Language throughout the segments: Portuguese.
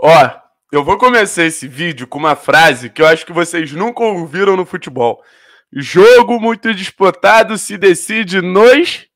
Ó, eu vou começar esse vídeo com uma frase que eu acho que vocês nunca ouviram no futebol. Jogo muito disputado se decide nos.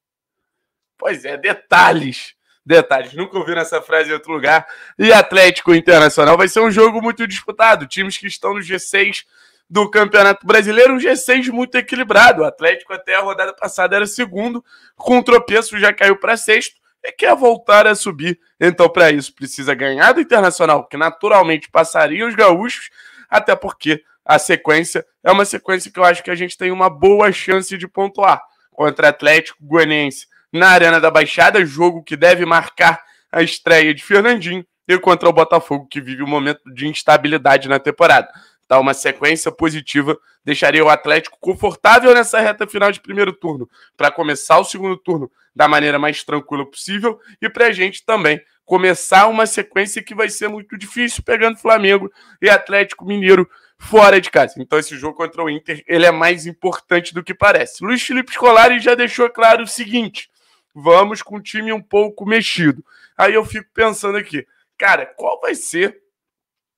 Pois é, detalhes. Detalhes. Nunca ouviram essa frase em outro lugar. E Atlético Internacional vai ser um jogo muito disputado. Times que estão no G6 do Campeonato Brasileiro, um G6 muito equilibrado. O Atlético até a rodada passada era segundo, com um tropeço já caiu para sexto e é quer é voltar a subir. Então, para isso, precisa ganhar do Internacional, que naturalmente passaria os gaúchos, até porque a sequência é uma sequência que eu acho que a gente tem uma boa chance de pontuar contra Atlético Goianiense na Arena da Baixada, jogo que deve marcar a estreia de Fernandinho e contra o Botafogo que vive um momento de instabilidade na temporada dar Uma sequência positiva deixaria o Atlético confortável nessa reta final de primeiro turno, para começar o segundo turno da maneira mais tranquila possível e para a gente também começar uma sequência que vai ser muito difícil pegando Flamengo e Atlético Mineiro fora de casa. Então esse jogo contra o Inter, ele é mais importante do que parece. Luiz Felipe Scolari já deixou claro o seguinte: vamos com o time um pouco mexido. Aí eu fico pensando aqui, cara, qual vai ser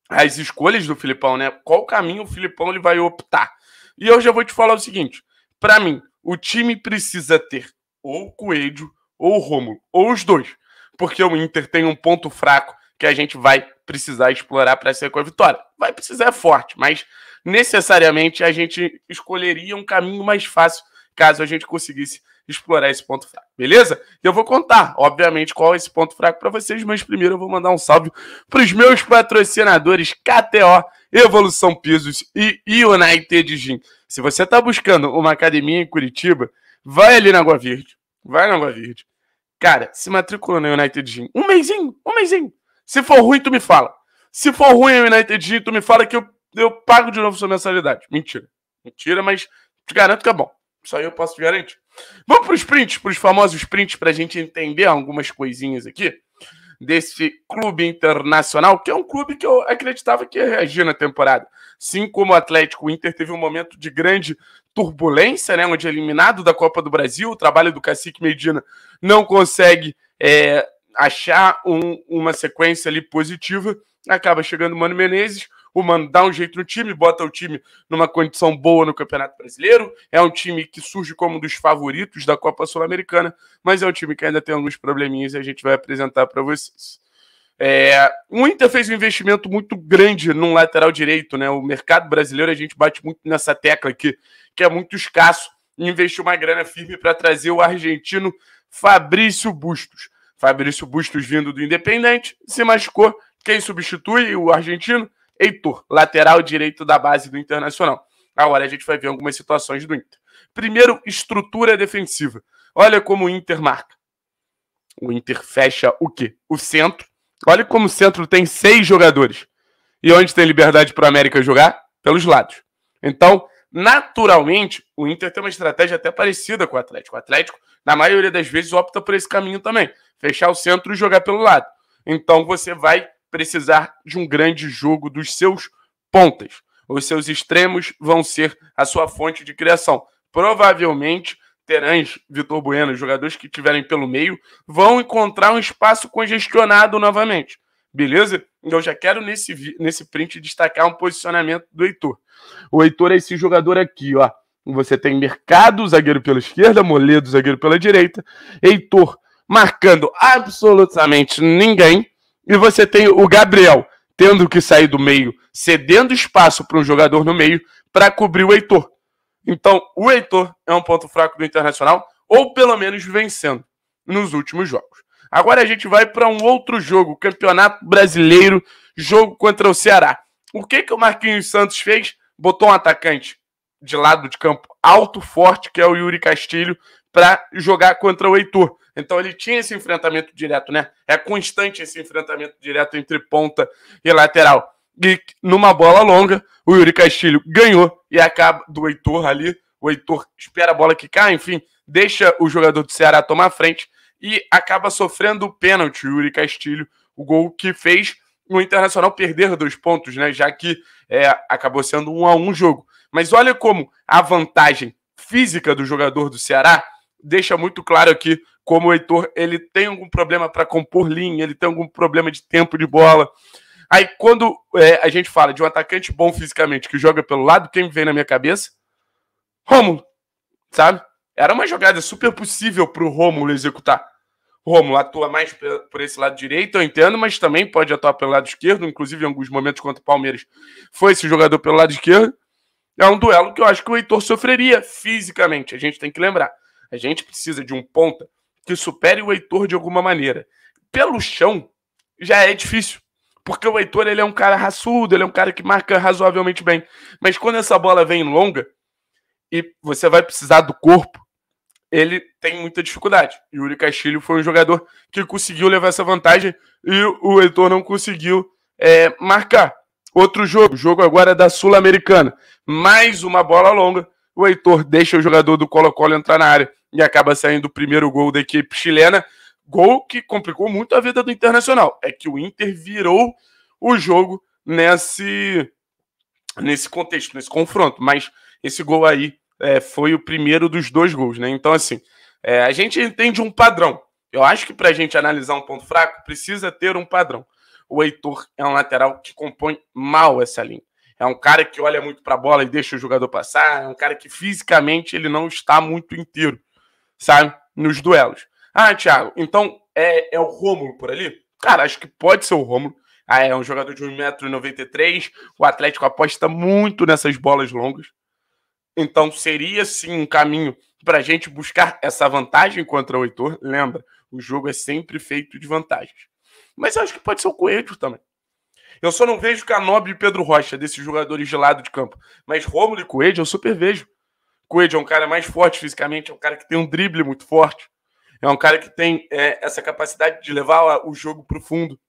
as escolhas do Filipão, né? Qual caminho o Filipão ele vai optar? E eu já vou te falar o seguinte: para mim, o time precisa ter ou Coelho ou Rômulo, ou os dois, porque o Inter tem um ponto fraco que a gente vai precisar explorar para ser com a vitória. Vai precisar é forte, mas necessariamente a gente escolheria um caminho mais fácil caso a gente conseguisse explorar esse ponto fraco, beleza? Eu vou contar, obviamente, qual é esse ponto fraco para vocês, mas primeiro eu vou mandar um salve para os meus patrocinadores KTO, Evolução Pisos e United Gym. Se você está buscando uma academia em Curitiba, vai ali na Água Verde, vai na Água Verde. Cara, se matricula no United Gym. Um mêsinho, um mêsinho. Se for ruim, tu me fala. Se for ruim o United Gym, tu me fala que eu, eu pago de novo sua mensalidade. Mentira. Mentira, mas te garanto que é bom. Isso aí eu posso te garantir. Vamos para os prints, para os famosos prints, para a gente entender algumas coisinhas aqui desse clube internacional, que é um clube que eu acreditava que ia reagir na temporada. Sim, como o Atlético, o Inter teve um momento de grande turbulência, né, onde é eliminado da Copa do Brasil, o trabalho do Cacique Medina não consegue é, achar um, uma sequência ali positiva, acaba chegando o Mano Menezes, o mano dá um jeito no time, bota o time numa condição boa no Campeonato Brasileiro. É um time que surge como um dos favoritos da Copa Sul-Americana, mas é um time que ainda tem alguns probleminhas e a gente vai apresentar para vocês. É, o Inter fez um investimento muito grande num lateral direito, né? O mercado brasileiro, a gente bate muito nessa tecla aqui, que é muito escasso, investiu uma grana firme para trazer o argentino Fabrício Bustos. Fabrício Bustos, vindo do Independente, se machucou. Quem substitui o argentino? Heitor, lateral direito da base do Internacional. Agora a gente vai ver algumas situações do Inter. Primeiro, estrutura defensiva. Olha como o Inter marca. O Inter fecha o quê? O centro. Olha como o centro tem seis jogadores. E onde tem liberdade para o América jogar? Pelos lados. Então, naturalmente, o Inter tem uma estratégia até parecida com o Atlético. O Atlético, na maioria das vezes, opta por esse caminho também. Fechar o centro e jogar pelo lado. Então, você vai precisar de um grande jogo dos seus pontas. Os seus extremos vão ser a sua fonte de criação. Provavelmente, Terãs, Vitor Bueno, jogadores que tiverem pelo meio, vão encontrar um espaço congestionado novamente. Beleza? Eu já quero nesse, nesse print destacar um posicionamento do Heitor. O Heitor é esse jogador aqui, ó. Você tem Mercado, zagueiro pela esquerda, Moledo, zagueiro pela direita. Heitor marcando absolutamente ninguém e você tem o Gabriel tendo que sair do meio, cedendo espaço para um jogador no meio para cobrir o Heitor. Então, o Heitor é um ponto fraco do Internacional, ou pelo menos vencendo nos últimos jogos. Agora a gente vai para um outro jogo, Campeonato Brasileiro, jogo contra o Ceará. O que, que o Marquinhos Santos fez? Botou um atacante de lado de campo alto, forte, que é o Yuri Castilho, para jogar contra o Heitor. Então ele tinha esse enfrentamento direto, né? É constante esse enfrentamento direto entre ponta e lateral. E numa bola longa, o Yuri Castilho ganhou e acaba do Heitor ali. O Heitor espera a bola que cai, enfim, deixa o jogador do Ceará tomar frente e acaba sofrendo o pênalti. O Yuri Castilho, o gol que fez o Internacional perder dois pontos, né? Já que é, acabou sendo um a um jogo. Mas olha como a vantagem física do jogador do Ceará deixa muito claro aqui como o Heitor ele tem algum problema para compor linha, ele tem algum problema de tempo de bola. Aí quando é, a gente fala de um atacante bom fisicamente que joga pelo lado, quem vem na minha cabeça? Rômulo, sabe? Era uma jogada super possível para o Rômulo executar. O Rômulo atua mais por esse lado direito, eu entendo, mas também pode atuar pelo lado esquerdo, inclusive em alguns momentos contra o Palmeiras. Foi esse jogador pelo lado esquerdo. É um duelo que eu acho que o Heitor sofreria fisicamente, a gente tem que lembrar. A gente precisa de um ponta que supere o Heitor de alguma maneira. Pelo chão, já é difícil. Porque o Heitor ele é um cara raçudo, ele é um cara que marca razoavelmente bem. Mas quando essa bola vem longa e você vai precisar do corpo, ele tem muita dificuldade. E o Castilho foi um jogador que conseguiu levar essa vantagem e o Heitor não conseguiu é, marcar. Outro jogo, o jogo agora é da Sul-Americana. Mais uma bola longa o Heitor deixa o jogador do Colo-Colo entrar na área e acaba saindo o primeiro gol da equipe chilena. Gol que complicou muito a vida do Internacional. É que o Inter virou o jogo nesse, nesse contexto, nesse confronto. Mas esse gol aí é, foi o primeiro dos dois gols, né? Então, assim, é, a gente entende um padrão. Eu acho que para a gente analisar um ponto fraco, precisa ter um padrão. O Heitor é um lateral que compõe mal essa linha é um cara que olha muito para a bola e deixa o jogador passar, é um cara que fisicamente ele não está muito inteiro, sabe? Nos duelos. Ah, Thiago, então é, é o Rômulo por ali? Cara, acho que pode ser o Rômulo. Ah, é um jogador de 1,93m. O Atlético aposta muito nessas bolas longas. Então seria sim um caminho para a gente buscar essa vantagem contra o Heitor. Lembra, o jogo é sempre feito de vantagens. Mas acho que pode ser o Coelho também. Eu só não vejo Canobi e Pedro Rocha, desses jogadores de lado de campo. Mas Rômulo e Coelho eu super vejo. Coelho é um cara mais forte fisicamente, é um cara que tem um drible muito forte, é um cara que tem é, essa capacidade de levar o jogo para o fundo.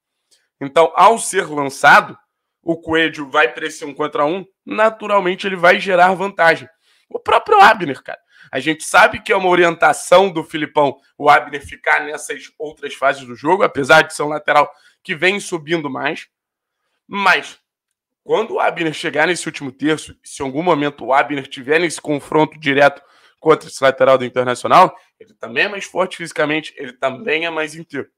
Então, ao ser lançado, o Coelho vai para esse um contra um, naturalmente ele vai gerar vantagem. O próprio Abner, cara. A gente sabe que é uma orientação do Filipão o Abner ficar nessas outras fases do jogo, apesar de ser um lateral que vem subindo mais. Mas quando o Abner chegar nesse último terço, se em algum momento o Abner tiver nesse confronto direto contra esse lateral do Internacional, ele também é mais forte fisicamente, ele também é mais inteiro.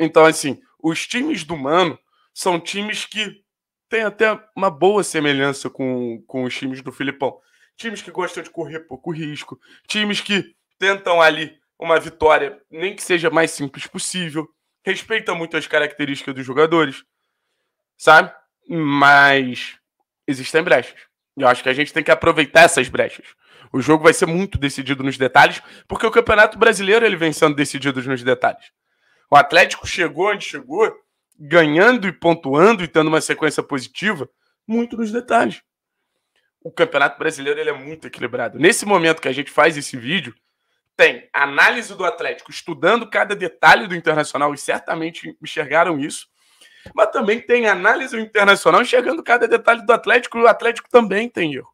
Então, assim, os times do Mano são times que têm até uma boa semelhança com, com os times do Filipão. Times que gostam de correr pouco risco, times que tentam ali uma vitória, nem que seja mais simples possível, respeita muito as características dos jogadores sabe? Mas existem brechas. Eu acho que a gente tem que aproveitar essas brechas. O jogo vai ser muito decidido nos detalhes, porque o Campeonato Brasileiro ele vem sendo decidido nos detalhes. O Atlético chegou onde chegou, ganhando e pontuando e tendo uma sequência positiva, muito nos detalhes. O Campeonato Brasileiro ele é muito equilibrado. Nesse momento que a gente faz esse vídeo, tem análise do Atlético, estudando cada detalhe do Internacional, e certamente enxergaram isso mas também tem análise internacional chegando cada detalhe do Atlético, e o Atlético também tem erros.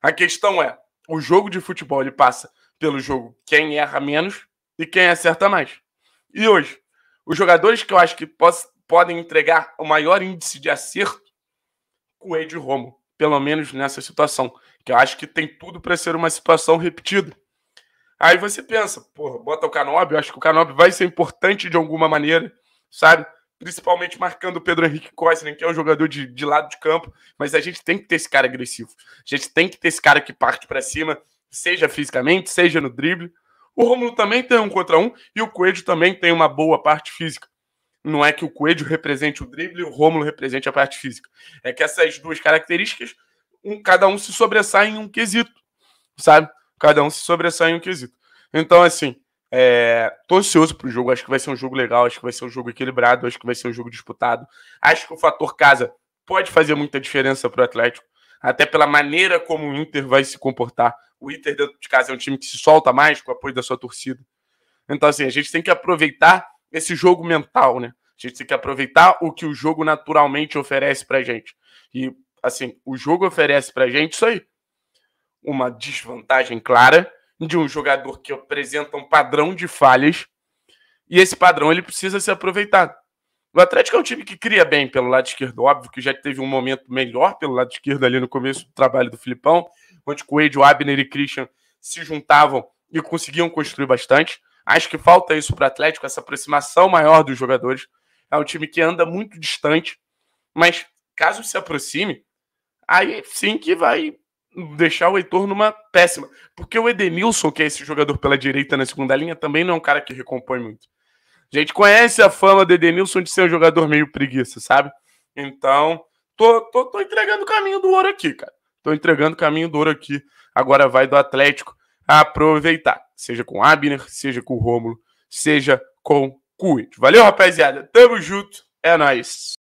A questão é, o jogo de futebol ele passa pelo jogo quem erra menos e quem acerta mais. E hoje, os jogadores que eu acho que poss- podem entregar o maior índice de acerto, Coelho e Romo, pelo menos nessa situação, que eu acho que tem tudo para ser uma situação repetida. Aí você pensa, porra, bota o Canobi, eu acho que o Canobi vai ser importante de alguma maneira, sabe? principalmente marcando o Pedro Henrique Kosner, que é um jogador de, de lado de campo, mas a gente tem que ter esse cara agressivo. A gente tem que ter esse cara que parte para cima, seja fisicamente, seja no drible. O Romulo também tem um contra um e o Coelho também tem uma boa parte física. Não é que o Coelho represente o drible e o Romulo represente a parte física. É que essas duas características, um, cada um se sobressai em um quesito, sabe? Cada um se sobressai em um quesito. Então, assim, é, tô ansioso pro jogo, acho que vai ser um jogo legal, acho que vai ser um jogo equilibrado, acho que vai ser um jogo disputado. Acho que o fator casa pode fazer muita diferença pro Atlético, até pela maneira como o Inter vai se comportar. O Inter dentro de casa é um time que se solta mais com o apoio da sua torcida. Então, assim, a gente tem que aproveitar esse jogo mental, né? A gente tem que aproveitar o que o jogo naturalmente oferece pra gente. E, assim, o jogo oferece pra gente isso aí. Uma desvantagem clara de um jogador que apresenta um padrão de falhas e esse padrão ele precisa ser aproveitado. O Atlético é um time que cria bem pelo lado esquerdo, óbvio que já teve um momento melhor pelo lado esquerdo ali no começo do trabalho do Filipão, onde Coelho, Abner e Christian se juntavam e conseguiam construir bastante. Acho que falta isso para o Atlético, essa aproximação maior dos jogadores. É um time que anda muito distante, mas caso se aproxime, aí sim que vai deixar o Heitor numa péssima. Porque o Edenilson, que é esse jogador pela direita na segunda linha, também não é um cara que recompõe muito. A gente conhece a fama do Edenilson de ser um jogador meio preguiça, sabe? Então, tô, tô, tô entregando o caminho do ouro aqui, cara. Tô entregando o caminho do ouro aqui. Agora vai do Atlético aproveitar. Seja com o Abner, seja com o Rômulo, seja com o Valeu, rapaziada. Tamo junto. É nóis.